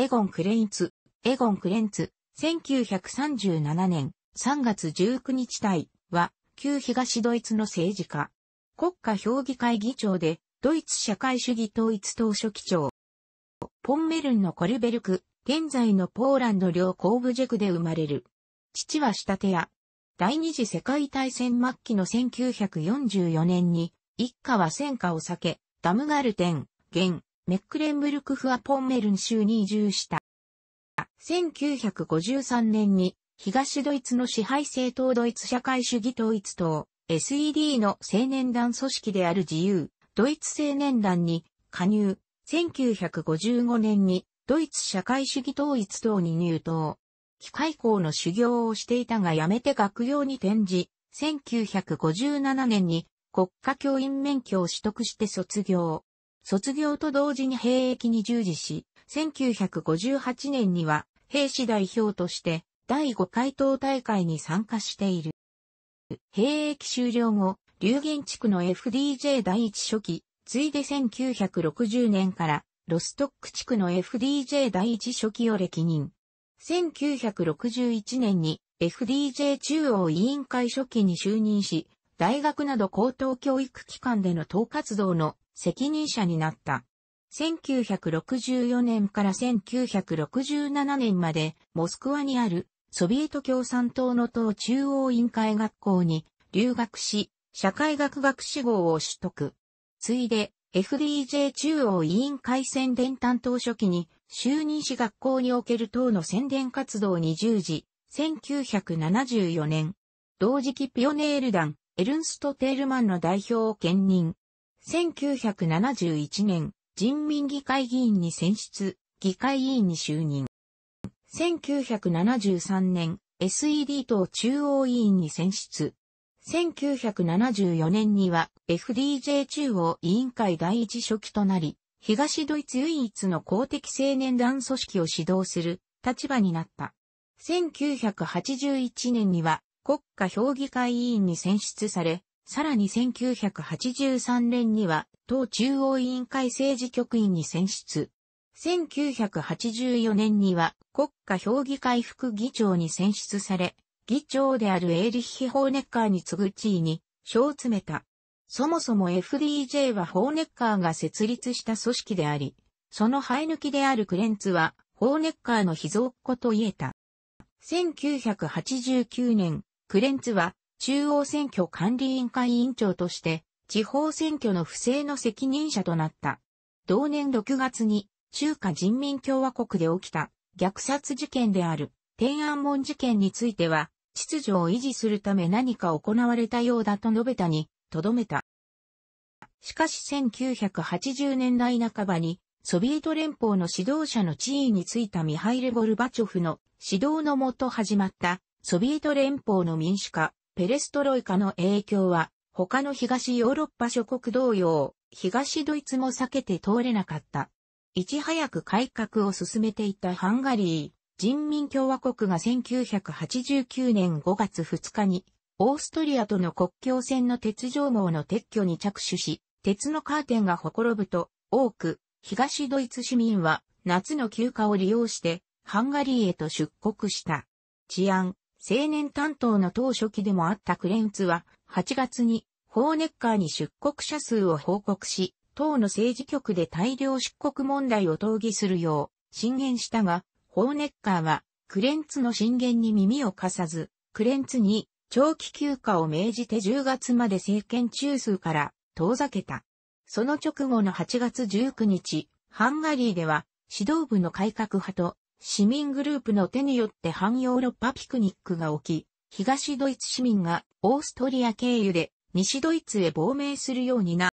エゴン・クレインツ、エゴン・クレンツ、1937年3月19日体は、旧東ドイツの政治家。国家評議会議長で、ドイツ社会主義統一当初期長。ポンメルンのコルベルク、現在のポーランド領コーブジェクで生まれる。父は仕立て屋。第二次世界大戦末期の1944年に、一家は戦火を避け、ダムガルテン、現、メックレンブルクフアポンメルン州に移住した。1953年に東ドイツの支配政党ドイツ社会主義統一党 SED の青年団組織である自由ドイツ青年団に加入。1955年にドイツ社会主義統一党に入党。機械工の修行をしていたが辞めて学業に転じ、1957年に国家教員免許を取得して卒業。卒業と同時に兵役に従事し、1958年には兵士代表として第5回党大会に参加している。兵役終了後、流言地区の FDJ 第一初期、ついで1960年からロストック地区の FDJ 第一初期を歴任。1961年に FDJ 中央委員会初期に就任し、大学など高等教育機関での党活動の責任者になった。1964年から1967年までモスクワにあるソビエト共産党の党中央委員会学校に留学し、社会学学士号を取得。ついで FDJ 中央委員会宣伝担当初期に就任し学校における党の宣伝活動に従事、1974年、同時期ピオネール団、エルンスト・テールマンの代表を兼任。1971年、人民議会議員に選出、議会議員に就任。1973年、SED 党中央委員に選出。1974年には FDJ 中央委員会第一書記となり、東ドイツ唯一の公的青年団組織を指導する立場になった。1981年には国家評議会委員に選出され、さらに1983年には、党中央委員会政治局員に選出。1984年には国家評議会副議長に選出され、議長であるエーリッヒ・ホーネッカーに次ぐ地位に章を詰めた。そもそも FDJ はホーネッカーが設立した組織であり、その生え抜きであるクレンツはホーネッカーの秘蔵っ子と言えた。1989年、クレンツは中央選挙管理委員会委員長として、地方選挙の不正の責任者となった。同年6月に、中華人民共和国で起きた虐殺事件である天安門事件については、秩序を維持するため何か行われたようだと述べたに、とどめた。しかし1980年代半ばに、ソビエト連邦の指導者の地位についたミハイル・ゴルバチョフの指導のもと始まった、ソビエト連邦の民主化、ペレストロイカの影響は、他の東ヨーロッパ諸国同様、東ドイツも避けて通れなかった。いち早く改革を進めていたハンガリー人民共和国が1989年5月2日に、オーストリアとの国境線の鉄条網の撤去に着手し、鉄のカーテンがほころぶと、多く、東ドイツ市民は夏の休暇を利用して、ハンガリーへと出国した。治安、青年担当の当初期でもあったクレンツは、8月に、ホーネッカーに出国者数を報告し、党の政治局で大量出国問題を討議するよう、進言したが、ホーネッカーは、クレンツの進言に耳を貸さず、クレンツに長期休暇を命じて10月まで政権中枢から遠ざけた。その直後の8月19日、ハンガリーでは指導部の改革派と市民グループの手によって反ヨーロッパピクニックが起き、東ドイツ市民がオーストリア経由で西ドイツへ亡命するようにな、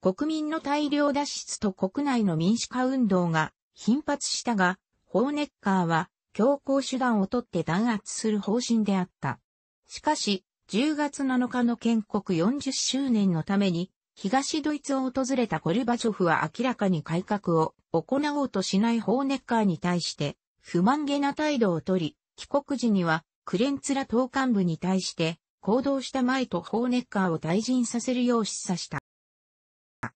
国民の大量脱出と国内の民主化運動が頻発したが、ホーネッカーは強硬手段をとって弾圧する方針であった。しかし、10月7日の建国40周年のために東ドイツを訪れたゴルバチョフは明らかに改革を行おうとしないホーネッカーに対して不満げな態度をとり、帰国時にはクレンツラ党幹部に対して行動した前とホーネッカーを退陣させるよう示唆した。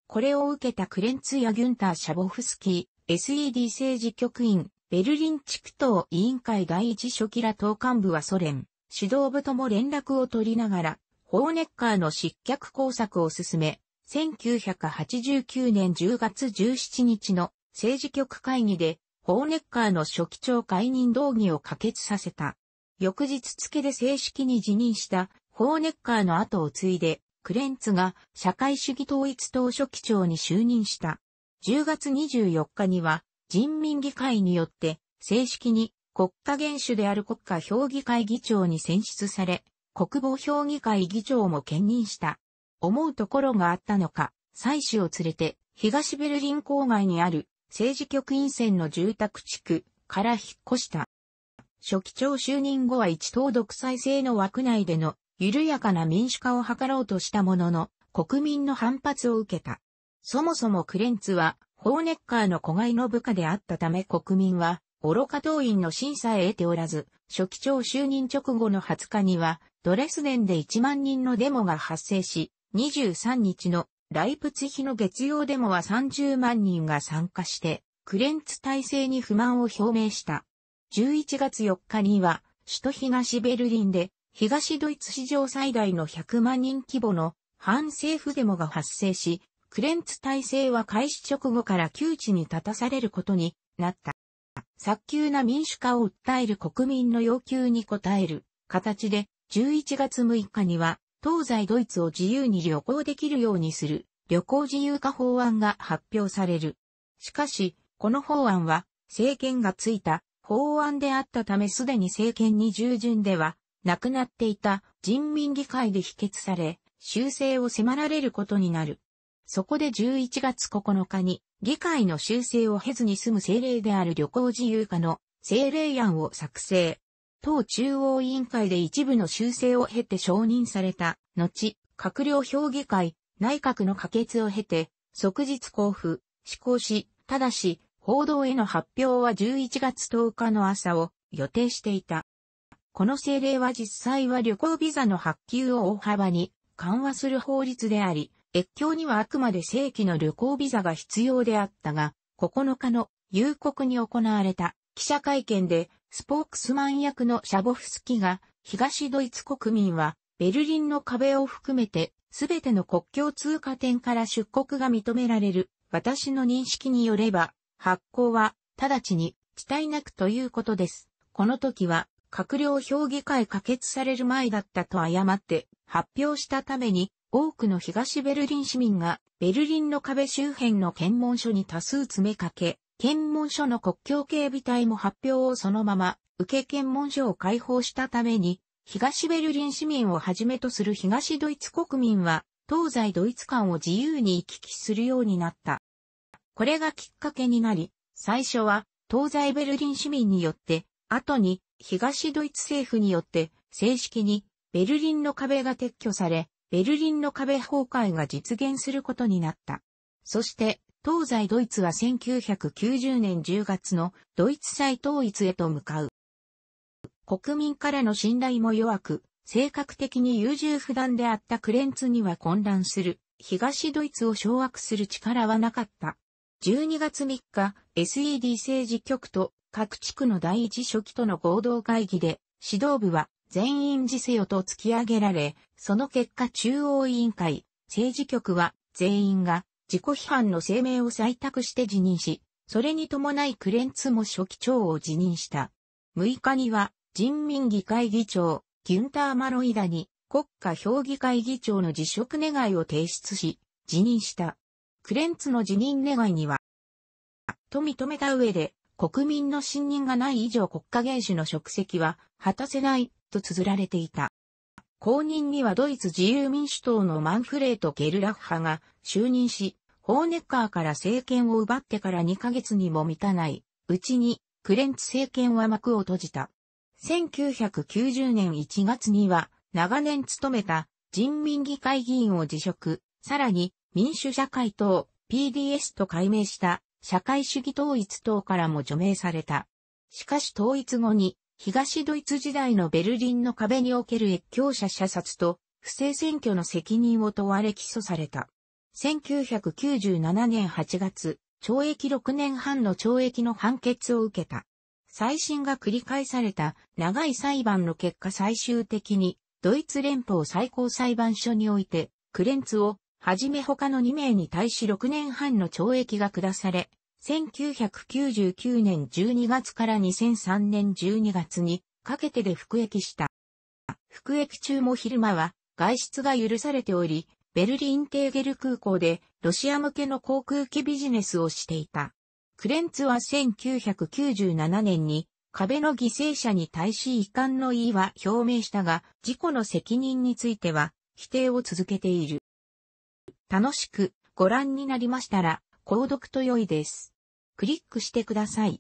これを受けたクレンツやギュンター・シャボフスキー、SED 政治局員、ベルリン地区党委員会第一書記ら党幹部はソ連、指導部とも連絡を取りながら、ホーネッカーの失脚工作を進め、1989年10月17日の政治局会議で、ホーネッカーの初期長解任動議を可決させた。翌日付で正式に辞任したホーネッカーの後を継いで、クレンツが社会主義統一党書記長に就任した。10月24日には人民議会によって正式に国家元首である国家評議会議長に選出され、国防評議会議長も兼任した。思うところがあったのか、妻子を連れて、東ベルリン郊外にある政治局員選の住宅地区から引っ越した。初期長就任後は一党独裁制の枠内での緩やかな民主化を図ろうとしたものの、国民の反発を受けた。そもそもクレンツは、ホーネッカーの子飼いの部下であったため国民は、愚か党員の審査へ得ておらず、初期長就任直後の20日には、ドレスデンで1万人のデモが発生し、23日のライプツヒの月曜デモは30万人が参加して、クレンツ体制に不満を表明した。11月4日には、首都東ベルリンで、東ドイツ史上最大の100万人規模の反政府デモが発生し、クレンツ体制は開始直後から窮地に立たされることになった。早急な民主化を訴える国民の要求に応える形で、11月6日には東西ドイツを自由に旅行できるようにする旅行自由化法案が発表される。しかし、この法案は政権がついた法案であったためすでに政権に従順ではなくなっていた人民議会で否決され、修正を迫られることになる。そこで11月9日に議会の修正を経ずに済む政令である旅行自由化の政令案を作成。党中央委員会で一部の修正を経て承認された、後、閣僚評議会、内閣の可決を経て、即日交付、施行し、ただし、報道への発表は11月10日の朝を予定していた。この政令は実際は旅行ビザの発給を大幅に緩和する法律であり、越境にはあくまで正規の旅行ビザが必要であったが、9日の夕刻に行われた記者会見で、スポークスマン役のシャボフスキが、東ドイツ国民は、ベルリンの壁を含めて、すべての国境通過点から出国が認められる。私の認識によれば、発行は、直ちに、地帯なくということです。この時は、閣僚評議会可決される前だったと誤って発表したために、多くの東ベルリン市民がベルリンの壁周辺の検問所に多数詰めかけ、検問所の国境警備隊も発表をそのまま、受け検問所を解放したために、東ベルリン市民をはじめとする東ドイツ国民は、東西ドイツ間を自由に行き来するようになった。これがきっかけになり、最初は東西ベルリン市民によって、後に東ドイツ政府によって正式にベルリンの壁が撤去され、ベルリンの壁崩壊が実現することになった。そして東西ドイツは1990年10月のドイツ再統一へと向かう。国民からの信頼も弱く、性格的に優柔不断であったクレンツには混乱する、東ドイツを掌握する力はなかった。12月3日、SED 政治局と各地区の第一書記との合同会議で、指導部は全員自世よと突き上げられ、その結果中央委員会、政治局は全員が自己批判の声明を採択して辞任し、それに伴いクレンツも書記長を辞任した。6日には、人民議会議長、ギュンター・マロイダに国家評議会議長の辞職願を提出し、辞任した。クレンツの辞任願いには、と認めた上で、国民の信任がない以上国家元首の職責は果たせないと綴られていた。後任にはドイツ自由民主党のマンフレート・ゲルラッハが就任し、ホーネッカーから政権を奪ってから2ヶ月にも満たないうちにクレンツ政権は幕を閉じた。1990年1月には長年務めた人民議会議員を辞職、さらに民主社会党 PDS と改名した社会主義統一党からも除名された。しかし統一後に東ドイツ時代のベルリンの壁における越境者射殺と不正選挙の責任を問われ起訴された。1997年8月、懲役6年半の懲役の判決を受けた。再審が繰り返された長い裁判の結果最終的にドイツ連邦最高裁判所においてクレンツをはじめ他の2名に対し6年半の懲役が下され、1999年12月から2003年12月にかけてで服役した。服役中も昼間は外出が許されており、ベルリンテーゲル空港でロシア向けの航空機ビジネスをしていた。クレンツは1997年に壁の犠牲者に対し遺憾の意は表明したが、事故の責任については否定を続けている。楽しくご覧になりましたら、購読と良いです。クリックしてください。